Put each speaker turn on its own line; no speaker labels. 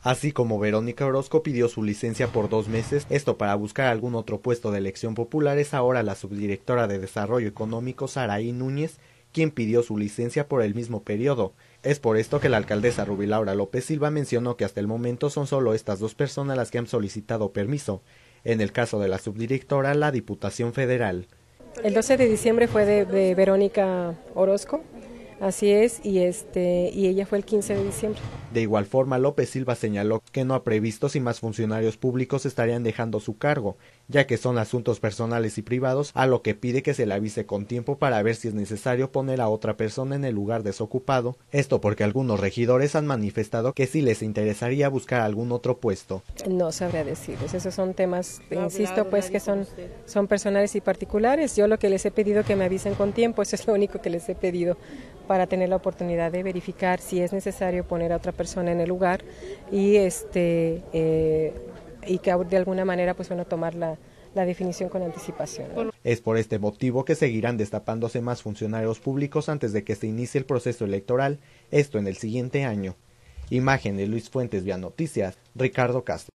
Así como Verónica Orozco pidió su licencia por dos meses, esto para buscar algún otro puesto de elección popular, es ahora la subdirectora de Desarrollo Económico, Saraí Núñez, quien pidió su licencia por el mismo periodo. Es por esto que la alcaldesa Laura López Silva mencionó que hasta el momento son solo estas dos personas las que han solicitado permiso. En el caso de la subdirectora, la Diputación Federal.
El 12 de diciembre fue de, Verónica Orozco, así es, y, este, y ella fue el 15 de diciembre.
De igual forma, López Silva señaló que no ha previsto si más funcionarios públicos estarían dejando su cargo, ya que son asuntos personales y privados, a lo que pide que se le avise con tiempo para ver si es necesario poner a otra persona en el lugar desocupado, esto porque algunos regidores han manifestado que sí les interesaría buscar algún otro puesto.
No sabría decirles, esos son temas, pues, insisto, pues que son, son personales y particulares. Yo lo que les he pedido que me avisen con tiempo, eso es lo único que les he pedido para tener la oportunidad de verificar si es necesario poner a otra persona persona en el lugar y este eh, y que de alguna manera pues a tomar la, definición con anticipación.
Es por este motivo que seguirán destapándose más funcionarios públicos antes de que se inicie el proceso electoral, esto en el siguiente año. Imagen de Luis Fuentes vía Noticias, Ricardo Castro.